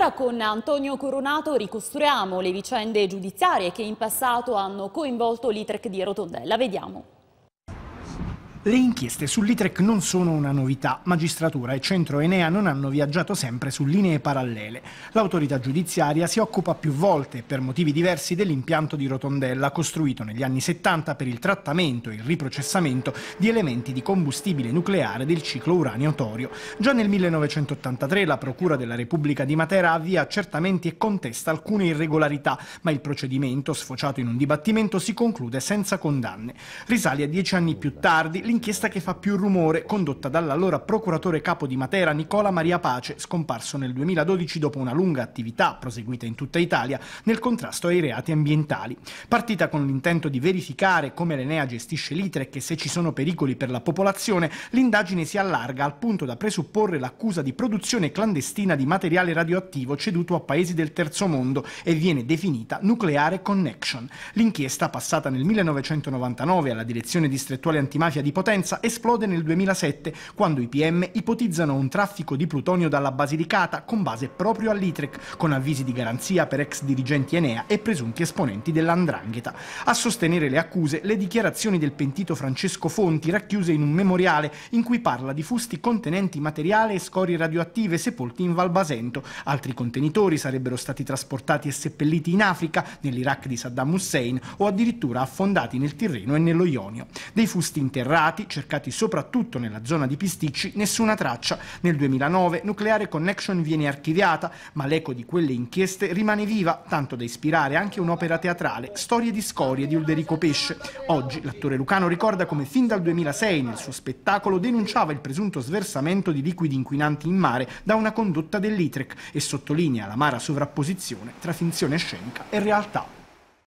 ora con Antonio Coronato ricostruiamo le vicende giudiziarie che in passato hanno coinvolto l'ITREC di Rotondella. Vediamo. Le inchieste sull'ITREC non sono una novità. Magistratura e Centro Enea non hanno viaggiato sempre su linee parallele. L'autorità giudiziaria si occupa più volte, per motivi diversi, dell'impianto di Rotondella, costruito negli anni 70 per il trattamento e il riprocessamento di elementi di combustibile nucleare del ciclo uranio-torio. Già nel 1983 la Procura della Repubblica di Matera avvia accertamenti e contesta alcune irregolarità, ma il procedimento, sfociato in un dibattimento, si conclude senza condanne. Risale a dieci anni più tardi l'inchiesta che fa più rumore, condotta dall'allora procuratore capo di Matera Nicola Maria Pace, scomparso nel 2012 dopo una lunga attività, proseguita in tutta Italia, nel contrasto ai reati ambientali. Partita con l'intento di verificare come l'Enea gestisce l'ITRE e che se ci sono pericoli per la popolazione, l'indagine si allarga al punto da presupporre l'accusa di produzione clandestina di materiale radioattivo ceduto a paesi del terzo mondo e viene definita Nucleare Connection. L'inchiesta, passata nel 1999 alla direzione distrettuale antimafia di potenza esplode nel 2007, quando i PM ipotizzano un traffico di plutonio dalla Basilicata con base proprio all'ITREC, con avvisi di garanzia per ex dirigenti Enea e presunti esponenti dell'Andrangheta. A sostenere le accuse, le dichiarazioni del pentito Francesco Fonti racchiuse in un memoriale in cui parla di fusti contenenti materiale e scorie radioattive sepolti in Valbasento. Altri contenitori sarebbero stati trasportati e seppelliti in Africa, nell'Iraq di Saddam Hussein o addirittura affondati nel Tirreno e nello Ionio. Dei fusti interrati dati, cercati soprattutto nella zona di Pisticci, nessuna traccia. Nel 2009 Nucleare Connection viene archiviata, ma l'eco di quelle inchieste rimane viva, tanto da ispirare anche un'opera teatrale, Storie di scorie di Ulderico Pesce. Oggi l'attore Lucano ricorda come fin dal 2006 nel suo spettacolo denunciava il presunto sversamento di liquidi inquinanti in mare da una condotta dell'ITREC e sottolinea la l'amara sovrapposizione tra finzione scenica e realtà.